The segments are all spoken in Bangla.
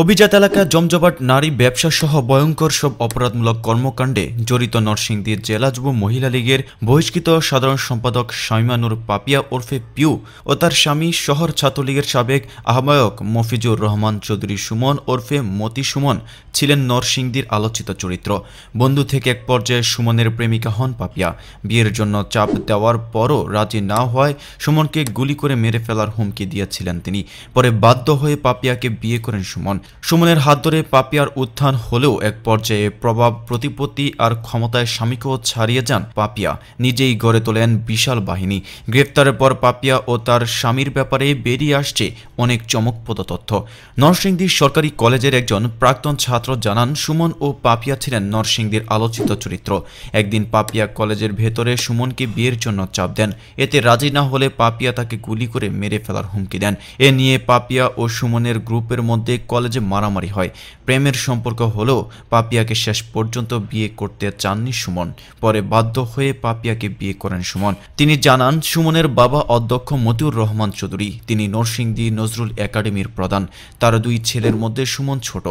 অভিজাত এলাকা জমজমাট নারী ব্যবসা সহ ভয়ঙ্কর সব অপরাধমূলক কর্মকাণ্ডে জড়িত নরসিংদীর জেলা যুব মহিলা লীগের বহিষ্কৃত সাধারণ সম্পাদক সাইমানুর পাপিয়া ওরফে পিউ ও তার স্বামী শহর ছাত্রলীগের সাবেক আহ্বায়ক মফিজুর রহমান চৌধুরী সুমন ওরফে মতি সুমন ছিলেন নরসিংদীর আলোচিত চরিত্র বন্ধু থেকে এক পর্যায়ে সুমনের প্রেমিকা হন পাপিয়া বিয়ের জন্য চাপ দেওয়ার পরও রাজি না হওয়ায় সুমনকে গুলি করে মেরে ফেলার হুমকি দিয়েছিলেন তিনি পরে বাধ্য হয়ে পাপিয়াকে বিয়ে করেন সুমন সুমনের হাত ধরে পাপিয়ার উত্থান হলেও এক পর্যায়ে প্রভাব প্রতিপত্তি আর ক্ষমতায় স্বামীকে ছাড়িয়ে যান পাপিয়া নিজেই গড়ে তোলেন বিশাল বাহিনী গ্রেফতারের পর পাপিয়া ও তার স্বামীর ব্যাপারে বেরিয়ে আসছে অনেক চমকপ্রদ তথ্য নরসিংদী সরকারি কলেজের একজন প্রাক্তন ছাত্র জানান সুমন ও পাপিয়া ছিলেন নরসিংদীর আলোচিত চরিত্র একদিন পাপিয়া কলেজের ভেতরে সুমনকে বিয়ের জন্য চাপ দেন এতে রাজি না হলে পাপিয়া তাকে গুলি করে মেরে ফেলার হুমকি দেন এ নিয়ে পাপিয়া ও সুমনের গ্রুপের মধ্যে কলেজ যে মারামারি হয় প্রেমের সম্পর্ক হলেও পাপিয়াকে শেষ পর্যন্ত বিয়ে করতে চাননি সুমন পরে বাধ্য হয়ে পাপিয়াকে বিয়ে করেন সুমন তিনি জানান সুমনের বাবা অধ্যক্ষ মতিউর রহমান চৌধুরী তিনি নরসিংদী নজরুল একাডেমির প্রধান তার দুই ছেলের মধ্যে সুমন ছোট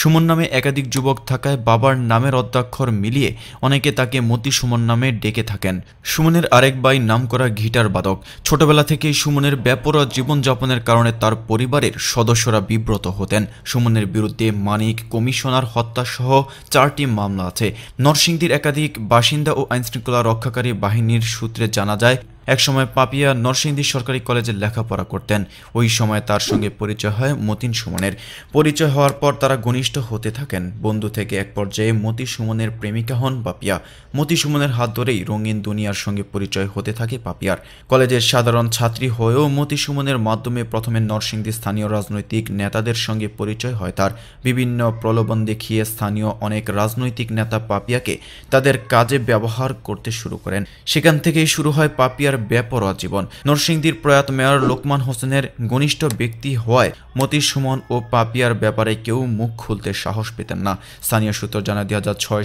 সুমন নামে একাধিক যুবক থাকায় বাবার নামের অদ্যাক্ষর মিলিয়ে অনেকে তাকে মতি সুমন নামে ডেকে থাকেন সুমনের আরেক ভাই নাম করা ঘিটার বাদক ছোটবেলা থেকেই সুমনের ব্যাপরা জীবনযাপনের কারণে তার পরিবারের সদস্যরা বিব্রত হতেন সুমনের বিরুদ্ধে মানিক কমিশনার হত্যাসহ চারটি মামলা আছে নরসিংদীর একাধিক বাসিন্দা ও আইনশৃঙ্খলা রক্ষাকারী বাহিনীর সূত্রে জানা যায় একসময় পাপিয়া নরসিংদী সরকারি কলেজে লেখাপড়া করতেন ওই সময় তার সঙ্গে পরিচয় হয় মতিন সুমনের পরিচয় হওয়ার পর তারা ঘনিষ্ঠ হতে থাকেন বন্ধু থেকে এক পর্যায়ে মতি সুমনের প্রেমিকা হন পাপিয়া মতি সুমনের হাত ধরেই রঙিন দুনিয়ার সঙ্গে পরিচয় হতে থাকে পাপিয়ার কলেজের সাধারণ ছাত্রী হয়েও মতি সুমনের মাধ্যমে প্রথমে নরসিংদী স্থানীয় রাজনৈতিক নেতাদের সঙ্গে পরিচয় হয় তার বিভিন্ন প্রলোভন দেখিয়ে স্থানীয় অনেক রাজনৈতিক নেতা পাপিয়াকে তাদের কাজে ব্যবহার করতে শুরু করেন সেখান থেকেই শুরু হয় পাপিয়ার মেয়র বেপরোয়া জীবন নরসিংদীর প্রয়াত মেয়র লোকমান হোসেনের ঘনিষ্ঠ ব্যক্তি হওয়ায় মতি সুমন ও পাপিয়ার ব্যাপারে কেউ মুখ খুলতে সাহস পেতেন না স্থানীয় সূত্র জানা দুই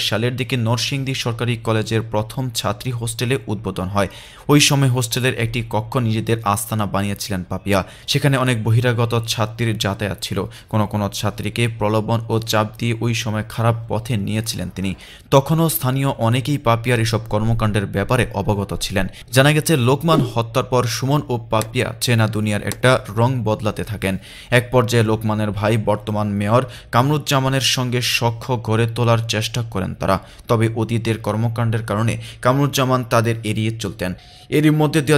সালের দিকে নরসিংদী সরকারি কলেজের প্রথম ছাত্রী হোস্টেলে উদ্বোধন হয় ওই সময় হোস্টেলের একটি কক্ষ নিজেদের আস্থানা বানিয়েছিলেন পাপিয়া সেখানে অনেক বহিরাগত ছাত্রীর যাতায়াত ছিল কোনো কোনো ছাত্রীকে প্রলোভন ও চাপ দিয়ে ওই সময় খারাপ পথে নিয়েছিলেন তিনি তখনও স্থানীয় অনেকেই পাপিয়ার এসব কর্মকাণ্ডের ব্যাপারে অবগত ছিলেন জানা গেছে লোকমান হত্যার পর সুমন ও পাপিয়া চেনা দুনিয়ার একটা রং বদলাতে থাকেন এক পর্যায়ে লোকমানের ভাই বর্তমান মেয়র কামরুজ্জামানের সঙ্গে সখ্য গড়ে তোলার চেষ্টা করেন তারা তবে অতীতের কর্মকাণ্ডের কারণে কামরুজ্জামান তাদের এড়িয়ে চলতেন এরই মধ্যে দু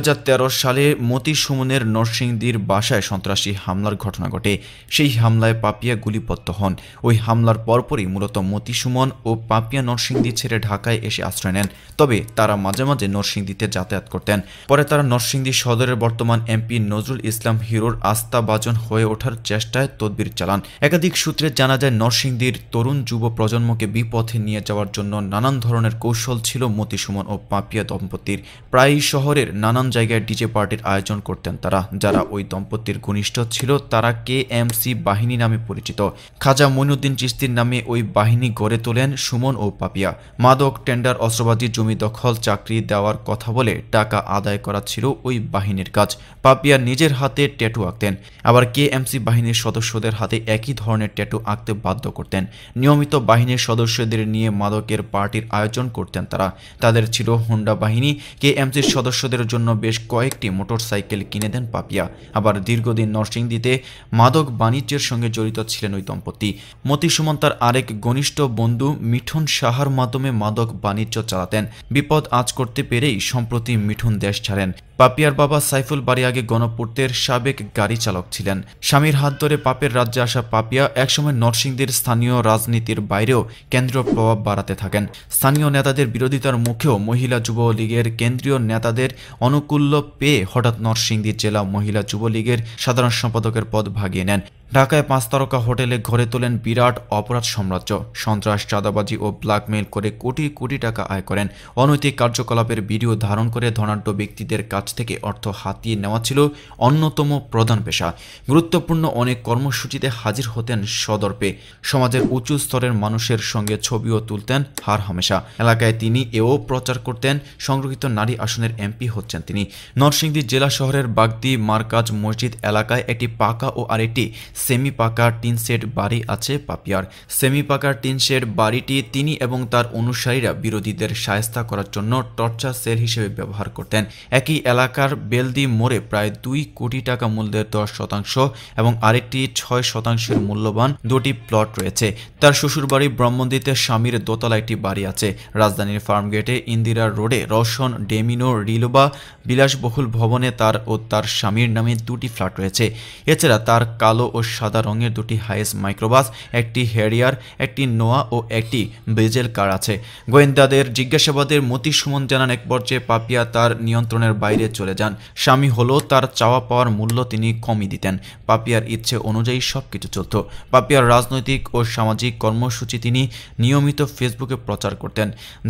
সালে মতি সুমনের নরসিংদীর বাসায় সন্ত্রাসী হামলার ঘটনা ঘটে সেই হামলায় পাপিয়া গুলিপত্ত হন ওই হামলার পরপরই মূলত মতি সুমন ও পাপিয়া নরসিংদী ছেড়ে ঢাকায় এসে আশ্রয় নেন তবে তারা মাঝে মাঝে নরসিংদীতে যাতায়াত করতেন পরে তারা নরসিংদী সদরের বর্তমান এমপি নজরুল ইসলাম হিরোর আস্থা বাজন হয়ে ওঠার চেষ্টায় তদবির চালান একাধিক সূত্রে জানা যায় নরসিংদীর তরুণ যুব প্রজন্মকে বিপথে নিয়ে যাওয়ার জন্য নানান ধরনের কৌশল ছিল মতিসুমন ও পাপিয়া দম্পতির প্রায়ই শহরের নানান জায়গায় ডিজে পার্টির আয়োজন করতেন তারা যারা ওই দম্পতির ঘনিষ্ঠ ছিল তারা কে এম সি বাহিনী নামে পরিচিত খাজা মইনুদ্দিন চিস্তির নামে ওই বাহিনী গড়ে তোলেন সুমন ও পাপিয়া মাদক টেন্ডার অস্ত্রবাদী জমি দখল চাকরি দেওয়ার কথা বলে টাকা আদায় করা ছিল ওই বাহিনীর কাজ পাপিয়া নিজের হাতে ট্যাটু আঁকতেন আবার কেএমসি বাহিনীর সদস্যদের হাতে একই ধরনের ট্যাটু আঁকতে বাধ্য করতেন নিয়মিত বাহিনীর সদস্যদের নিয়ে মাদকের পার্টির আয়োজন করতেন তারা তাদের ছিল হোন্ডা বাহিনী কেএমসির সদস্যদের জন্য বেশ কয়েকটি মোটরসাইকেল কিনে দেন পাপিয়া আবার দীর্ঘদিন নার্সিং দিতে মাদক বাণিজ্যের সঙ্গে জড়িত ছিলেন ওই দম্পতি মতি সুমন তার আরেক ঘনিষ্ঠ বন্ধু মিঠুন সাহার মাধ্যমে মাদক বাণিজ্য চালাতেন বিপদ আজ করতে পেরেই সম্প্রতি মিঠুন দেশ দেশ ছাড়েন পাপিয়ার বাবা সাইফুল বাড়ি আগে গণপূর্তের সাবেক গাড়ি চালক ছিলেন স্বামীর হাত ধরে পাপের রাজ্যে আসা পাপিয়া একসময় নরসিংদীর স্থানীয় রাজনীতির বাইরেও কেন্দ্রীয় প্রভাব বাড়াতে থাকেন স্থানীয় নেতাদের বিরোধিতার মুখেও মহিলা যুবলীগের কেন্দ্রীয় নেতাদের অনুকূল্য পেয়ে হঠাৎ নরসিংদী জেলা মহিলা যুবলীগের সাধারণ সম্পাদকের পদ ভাগিয়ে নেন ঢাকায় পাঁচ তারকা হোটেলে ঘরে তোলেন বিরাট অপরাধ সাম্রাজ্য সন্ত্রাস চাঁদাবাজি ও ব্ল্যাকমেইল করে কোটি কোটি টাকা আয় করেন অনৈতিক কার্যকলাপের ভিডিও ধারণ করে ধনাঢ্য ব্যক্তিদের কাছে কাজ থেকে অর্থ হাতিয়ে নেওয়া ছিল অন্যতম প্রধান পেশা গুরুত্বপূর্ণ অনেক কর্মসূচিতে হাজির হতেন সদর্পে সমাজের উঁচু স্তরের মানুষের সঙ্গে ছবিও তুলতেন হার হামেশা এলাকায় তিনি এও প্রচার করতেন সংরক্ষিত নারী আসনের এমপি হচ্ছেন তিনি নরসিংদী জেলা শহরের বাগদি মার্কাজ মসজিদ এলাকায় একটি পাকা ও আরেকটি সেমি পাকা টিন সেট বাড়ি আছে পাপিয়ার সেমি পাকা টিন সেট বাড়িটি তিনি এবং তার অনুসারীরা বিরোধীদের সায়স্তা করার জন্য টর্চার সেল হিসেবে ব্যবহার করতেন একই এলাকার বেলদি মোড়ে প্রায় দুই কোটি টাকা মূল্যের দশ শতাংশ এবং আরেকটি ছয় শতাংশের মূল্যবান দুটি প্লট রয়েছে তার শ্বশুরবাড়ি ব্রহ্মন্দিতে স্বামীর দোতলা একটি বাড়ি আছে রাজধানীর ফার্মগেটে ইন্দিরা রোডে রশন ডেমিনো রিলোবা বিলাসবহুল ভবনে তার ও তার স্বামীর নামে দুটি ফ্ল্যাট রয়েছে এছাড়া তার কালো ও সাদা রঙের দুটি হাইস মাইক্রোবাস একটি হেরিয়ার একটি নোয়া ও একটি বেজেল কার আছে গোয়েন্দাদের জিজ্ঞাসাবাদের মতি সুমন জানান এক পর্যায়ে পাপিয়া তার নিয়ন্ত্রণের বাইরে পালিয়ে চলে যান স্বামী হলো তার চাওয়া পাওয়ার মূল্য তিনি কমই দিতেন পাপিয়ার ইচ্ছে অনুযায়ী সব কিছু চলত পাপিয়ার রাজনৈতিক ও সামাজিক কর্মসূচি তিনি নিয়মিত ফেসবুকে প্রচার করতেন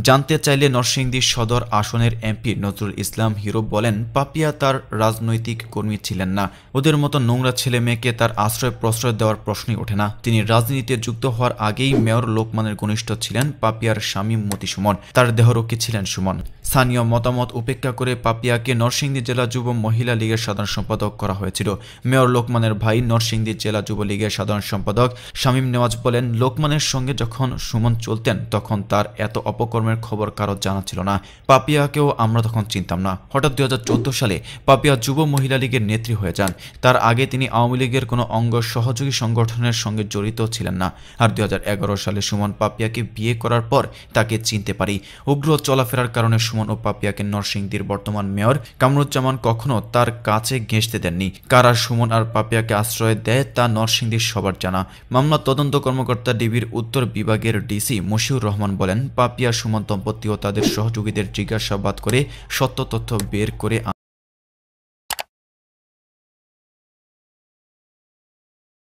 জানতে চাইলে নরসিংদী সদর আসনের এমপি নজরুল ইসলাম হিরো বলেন পাপিয়া তার রাজনৈতিক কর্মী ছিলেন না ওদের মতো নোংরা ছেলে মেয়েকে তার আশ্রয় প্রশ্রয় দেওয়ার প্রশ্নই ওঠে না তিনি রাজনীতিতে যুক্ত হওয়ার আগেই মেয়র লোকমানের ঘনিষ্ঠ ছিলেন পাপিয়ার স্বামী মতি সুমন তার দেহরক্ষী ছিলেন সুমন স্থানীয় মতামত উপেক্ষা করে পাপিয়াকে নরসিংদী জেলা যুব মহিলা লীগের সাধারণ সম্পাদক করা হয়েছিল মেয়র লোকমানের ভাই নরসিংদী জেলা যুব লীগের সাধারণ সম্পাদক শামীম নেওয়াজ বলেন লোকমানের সঙ্গে যখন সুমন চলতেন তখন তার এত অপকর্মের খবর কারো জানা ছিল না পাপিয়াকেও আমরা তখন চিনতাম না হঠাৎ দু সালে পাপিয়া যুব মহিলা লীগের নেত্রী হয়ে যান তার আগে তিনি আওয়ামী লীগের কোনো অঙ্গ সহযোগী সংগঠনের সঙ্গে জড়িত ছিলেন না আর দু সালে সুমন পাপিয়াকে বিয়ে করার পর তাকে চিনতে পারি উগ্র চলাফেরার কারণে সুমন ও পাপিয়াকে নরসিংদীর বর্তমান মেয়র কামরুজ্জামান কখনো তার কাছে ঘেঁচতে দেননি কারা সুমন আর পাপিয়াকে আশ্রয় দেয় তা নরসিংদীর সবার জানা মামলা তদন্ত কর্মকর্তা ডিবির উত্তর বিভাগের ডিসি মশিউর রহমান বলেন পাপিয়া সুমন দম্পতি ও তাদের সহযোগীদের জিজ্ঞাসাবাদ করে সত্য তথ্য বের করে